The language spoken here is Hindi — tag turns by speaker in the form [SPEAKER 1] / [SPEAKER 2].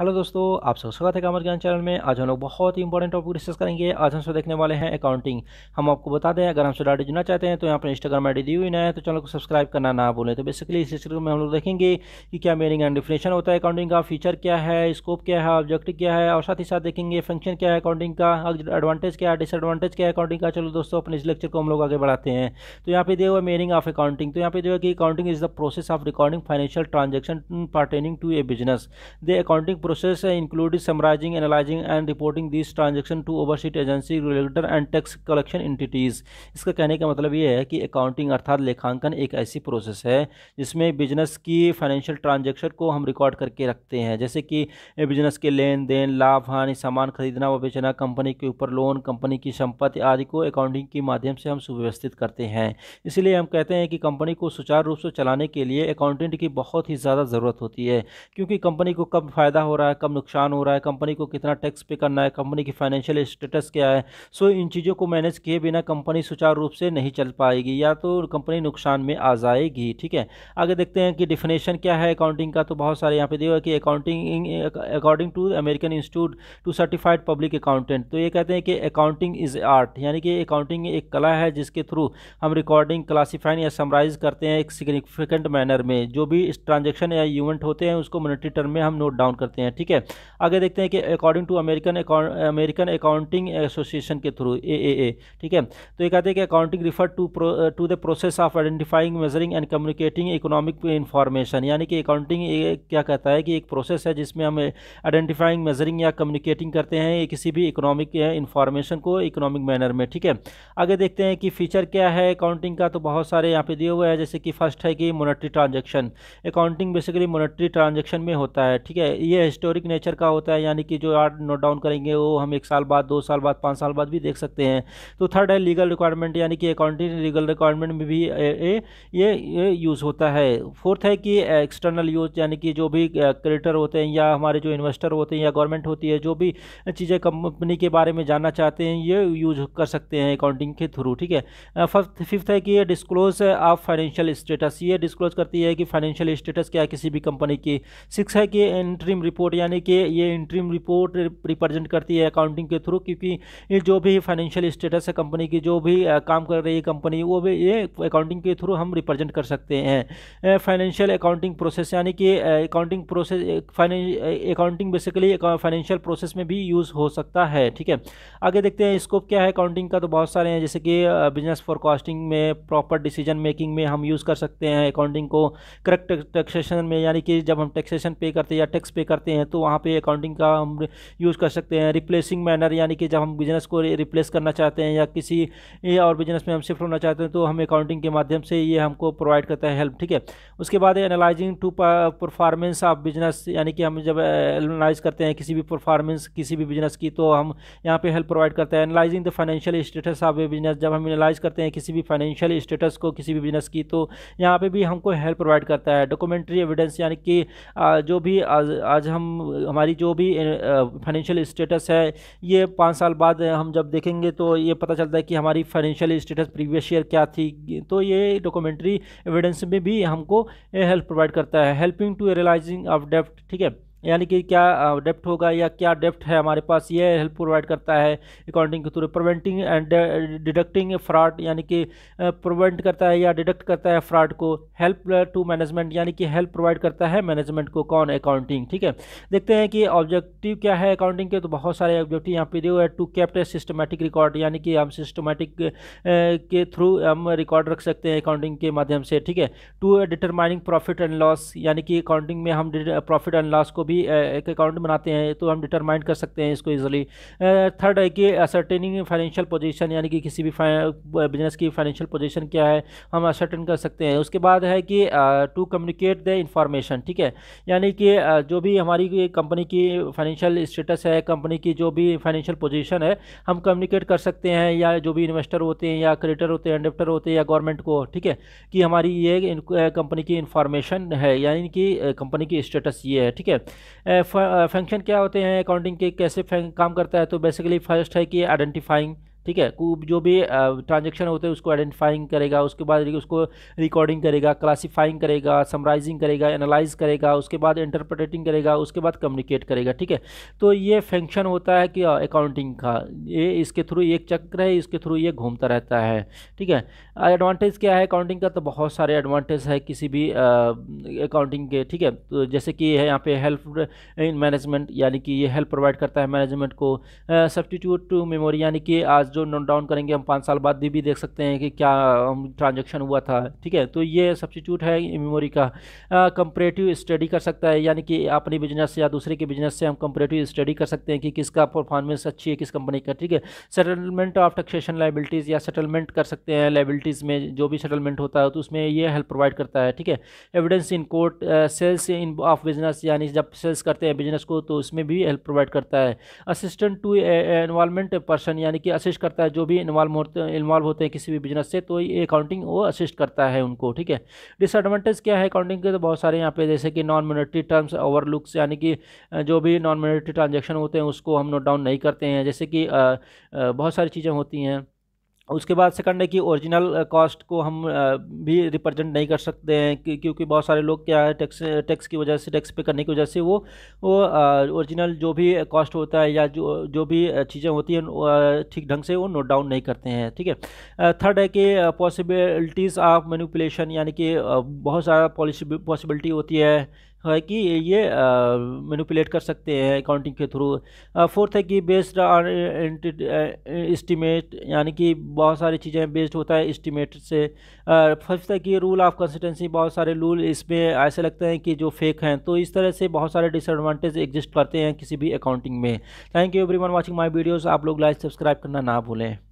[SPEAKER 1] हेलो दोस्तों आप सब स्वागत है कामर ज्ञान चैनल में आज हम लोग बहुत ही इंपॉर्टेंट टॉपिक डिस्कस करेंगे आज हम सब देखने वाले हैं अकाउंटिंग हम आपको बता दें अगर हमसे डाटा जुड़ना चाहते हैं तो यहाँ पर इंस्टाग्राम आई दी हुई ना है तो चैनल को सब्सक्राइब करना ना बोले तो बेसिकली इस स्क्रीन में हम लोग देखेंगे कि क्या मीनिंग एंड डिफिनेशन होता है अकाउंटिंग का फीचर क्या है स्कोप क्या है ऑब्जेक्टिव क्या है और साथ ही साथ देखेंगे फंक्शन क्या है अकाउंटिंग का एडवांटेज क्या है डिसएडवांटेज क्या है अकाउंटिंग का चलो दोस्तों अपने इस लेक्चर को हम लोग आगे बढ़ाते हैं तो यहाँ पे दिया हुआ मीनिंग ऑफ अकाउंटिंग तो यहाँ पे दिया कि accounting is the process of recording financial transaction pertaining to a business the accounting process included summarizing, analyzing and reporting these transactions to overseas agency, regulator and tax collection entities. इसका कहने का मतलब ये है कि अकाउंटिंग अर्थात लेखांकन एक ऐसी प्रोसेस है जिसमें बिजनेस की फाइनेंशियल ट्रांजेक्शन को हम रिकॉर्ड करके रखते हैं जैसे कि बिजनेस के लेन देन लाभ हानि सामान खरीदना व बेचना कंपनी के ऊपर लोन कंपनी की संपत्ति आदि को अकाउंटिंग के माध्यम से हम सुव्यवस्थित करते हैं इसलिए हम कहते हैं कि कंपनी को सुचारू रूप से चलाने के लिए अकाउंटेंट की बहुत ही ज़्यादा ज़रूरत होती है क्योंकि कंपनी को कब फ़ायदा हो रहा है कब नुकसान हो रहा है कंपनी को कितना टैक्स पे करना है कंपनी की फाइनेंशियल स्टेटस क्या है सो इन चीज़ों को मैनेज किए बिना कंपनी सुचारू रूप से नहीं चल पाएगी या तो कंपनी नुकसान में आ जाएगी ठीक है आगे देखते हैं कि डिफिनेशन क्या है अकाउंटिंग का तो बहुत सारे यहाँ पे दिए कि accounting according to American institute to certified public accountant तो ये कहते हैं कि अकाउंटिंग इज़ आर्ट यानी कि अकाउंटिंग एक कला है जिसके थ्रू हम रिकॉर्डिंग क्लासीफाइन या समराइज करते हैं एक सिग्निफिकेंट मैनर में जो भी ट्रांजेक्शन या इवेंट होते हैं उसको मोनिटरी टर्म में हम नोट डाउन करते हैं हैं ठीक है आगे देखते हैं कि according to American American accounting association के थ्रू ए ए ठीक है तो ये कहते हैं कि accounting refer to to the process of identifying measuring and communicating economic information यानी कि अकाउंटिंग क्या कहता है कि एक प्रोसेस है जिसमें हम आइडेंटिफाइंग मेजरिंग या कम्युनिकेटिंग करते हैं किसी भी इकोनॉमिक इन्फॉर्मेशन को इकोनॉमिक मैनर में ठीक है आगे देखते हैं कि फीचर क्या है अकाउंटिंग का तो बहुत सारे यहाँ पे दिए हुए हैं जैसे कि फर्स्ट है कि monetary transaction accounting basically monetary transaction में होता है ठीक है ये हिस्टोरिक नेचर का होता है यानी कि जो आर्ट नोट डाउन करेंगे वो हम एक साल बाद दो साल बाद पाँच साल बाद भी देख सकते हैं तो थर्ड है लीगल रिक्वायरमेंट यानी कि अकाउंटिंग लीगल रिक्वायरमेंट में भी ए, ये ये यूज़ होता है फोर्थ है कि एक्सटर्नल यूज यानी कि जो भी क्रेडिटर होते हैं या हमारे जो इन्वेस्टर होते हैं या गवर्नमेंट होती है जो भी चीज़ें कंपनी के बारे में जानना चाहते हैं ये यूज कर सकते हैं अकाउंटिंग के थ्रू ठीक है फिफ्थ है कि ये डिस्क्लोज ऑफ फाइनेंशियल स्टेटस ये डिस्क्लोज करती है कि फाइनेंशियल स्टेटस क्या है किसी भी कंपनी की सिक्स है कि एंट्रीम रिपोर्ट रिपोर्ट यानी कि ये इंट्रीम रिपोर्ट रिप्रेजेंट करती है अकाउंटिंग के थ्रू क्योंकि जो भी फाइनेंशियल स्टेटस है कंपनी की जो भी काम कर रही है कंपनी वो भी ये अकाउंटिंग के थ्रू हम रिप्रेजेंट कर सकते हैं फाइनेंशियल अकाउंटिंग प्रोसेस यानी कि accounting process accounting basically financial process में भी यूज़ हो सकता है ठीक है आगे देखते हैं स्कोप क्या है अकाउंटिंग का तो बहुत सारे हैं जैसे कि बिजनेस फॉरकास्टिंग में प्रॉपर डिसीजन मेकिंग में हम यूज़ कर सकते हैं अकाउंटिंग को करेक्ट टैक्सेशन में यानी कि जब हम टैक्सेशन पे करते हैं या टैक्स पे करते करते हैं तो वहाँ पे अकाउंटिंग का हम यूज़ कर सकते हैं रिप्लेसिंग मैनर यानी कि जब हम बिज़नेस को रिप्लेस करना चाहते हैं या किसी और बिज़नेस में हम शिफ्ट होना चाहते हैं तो हम अकाउंटिंग के माध्यम से ये हमको प्रोवाइड करता है हेल्प ठीक है उसके बाद analysing to performance of business यानी कि हम जब एनालाइज करते हैं किसी भी परफॉर्मेंस किसी भी बिजनेस की तो हम यहाँ पे हेल्प प्रोवाइड करता है analysing the financial status of a business जब हम एनालाइज करते हैं किसी भी फाइनेंशियल स्टेटस को किसी भी बिजनेस की तो यहाँ पर भी हमको हेल्प प्रोवाइड करता है डॉक्यूमेंट्री एविडेंस यानी कि जो भी आज, आज हम हम हमारी जो भी फाइनेंशियल स्टेटस है ये पाँच साल बाद हम जब देखेंगे तो ये पता चलता है कि हमारी फाइनेंशियल स्टेटस प्रीवियस ईयर क्या थी तो ये डॉक्यूमेंट्री एविडेंस में भी हमको हेल्प प्रोवाइड करता है हेल्पिंग टू रियलाइजिंग ऑफ डेफ्ट ठीक है यानी कि क्या डेप्ट होगा या क्या डेप्ट है हमारे पास ये हेल्प प्रोवाइड करता है अकाउंटिंग के through preventing and detecting fraud यानी कि प्रिवेंट करता है या डिडक्ट करता है फ्रॉड को हेल्प टू मैनेजमेंट यानी कि हेल्प प्रोवाइड करता है मैनेजमेंट को कौन अकाउंटिंग ठीक है देखते हैं कि ऑब्जेक्टिव क्या है अकाउंटिंग के तो बहुत सारे ऑब्जेक्टिव यहाँ पे दिए हुए हैं टू कैप्ट सिस्टमेटिक रिकॉर्ड यानी कि हम सिस्टमेटिक के थ्रू हम रिकॉर्ड रख सकते हैं अकाउंटिंग के माध्यम से ठीक है to determining profit and loss यानी कि अकाउंटिंग में हम प्रॉफिट एंड लॉस को भी एक अकाउंट बनाते हैं तो हम डिटरमाइन कर सकते हैं इसको ईजिली थर्ड है कि असर्टेनिंग फाइनेंशियल पोजीशन यानी कि किसी भी बिजनेस की फाइनेंशियल पोजीशन क्या है हम असर्टेन कर सकते हैं उसके बाद है कि टू कम्युनिकेट द इंफॉर्मेशन ठीक है यानी कि जो भी हमारी कंपनी की फाइनेंशियल स्टेटस है कंपनी की जो भी फाइनेंशियल पोजिशन है हम कम्युनिकेट कर सकते हैं या जो भी इन्वेस्टर होते हैं या क्रेडिटर होते हैं डेप्टर होते हैं या गवर्नमेंट को ठीक है कि हमारी ये कंपनी की इन्फॉर्मेशन है यानी कि कंपनी की स्टेटस ये है ठीक है फंक्शन क्या होते हैं अकाउंटिंग के कैसे काम करता है तो बेसिकली फर्स्ट है कि आइडेंटिफाइंग ठीक है जो भी ट्रांजेक्शन होते हैं उसको आइडेंटिफाइंग करेगा उसके बाद उसको रिकॉर्डिंग करेगा क्लासीफाइंग करेगा समराइजिंग करेगा एनालाइज करेगा उसके बाद इंटरप्रेटिंग करेगा उसके बाद कम्युनिकेट करेगा ठीक है तो ये फंक्शन होता है कि अकाउंटिंग का ये इसके थ्रू एक चक्र है इसके थ्रू ये घूमता रहता है ठीक है एडवांटेज क्या है अकाउंटिंग का तो बहुत सारे एडवांटेज है किसी भी अकाउंटिंग के ठीक है तो जैसे कि है यहाँ पे हेल्प इन मैनेजमेंट यानी कि ये हेल्प प्रोवाइड करता है मैनेजमेंट को सब्सटीट्यूट टू मेमोरी यानी कि आज जो जो नोट डाउन करेंगे हम पाँच साल बाद भी, भी देख सकते हैं कि क्या ट्रांजेक्शन हुआ था ठीक है तो ये सब्सिट्यूट है मेमोरी का कंपरेटिव स्टडी कर सकता है यानी कि अपने बिजनेस या दूसरे के बिजनेस से हम कंपरेटिव स्टडी कर सकते हैं कि किसका परफॉर्मेंस अच्छी है किस कंपनी का ठीक है सेटलमेंट ऑफ टक्सेशन लाइबिलिटीज़ या सेटलमेंट कर सकते हैं लाइबिलिटीज़ में जो भी सेटलमेंट होता है तो उसमें ये हेल्प प्रोवाइड करता है ठीक है evidence in court sales in of business यानी जब सेल्स करते हैं बिजनेस को तो उसमें भी हेल्प प्रोवाइड करता है असिस्टेंट टू एनवायरमेंट पर्सन यानी कि असिस्ट असिस्ट करता है जो भी इन्वॉल्व होते इन्वॉल्व होते हैं किसी भी बिजनेस से तो ये अकाउंटिंग वो असिस्ट करता है उनको ठीक है डिसएडवांटेज क्या है अकाउंटिंग के तो बहुत सारे यहाँ पे जैसे कि नॉन मोनिटरी टर्म्स ओवरलुक्स यानी कि जो भी नॉन मोनिटरी ट्रांजेक्शन होते हैं उसको हम नोट डाउन नहीं करते हैं जैसे कि बहुत सारी चीज़ें होती हैं उसके बाद सेकंड है कि ओरिजिनल कॉस्ट को हम भी रिप्रेजेंट नहीं कर सकते हैं क्योंकि बहुत सारे लोग क्या है टैक्स टैक्स की वजह से टैक्स पे करने की वजह से वो वो ओरिजिनल जो भी कॉस्ट होता है या जो जो भी चीज़ें होती हैं ठीक ढंग से वो नोट डाउन नहीं करते हैं ठीक है थर्ड है कि पॉसिबिलिटीज़ ऑफ मैनिपुलेशन यानी कि बहुत सारा पॉलिसी पॉसिबिलिटी होती है है कि ये मैनिपुलेट कर सकते हैं अकाउंटिंग के थ्रू फोर्थ है कि बेस्ड ऑन इस्टीमेट यानी कि बहुत सारी चीज़ें बेस्ड होता है इस्टीमेट से फिफ्थ है कि रूल ऑफ कंसिस्टेंसी बहुत सारे रूल इसमें ऐसे लगते हैं कि जो फेक हैं तो इस तरह से बहुत सारे डिसएडवांटेज एग्जिस्ट करते हैं किसी भी अकाउंटिंग में thank you everyone watching my videos आप लोग लाइक सब्सक्राइब करना ना भूलें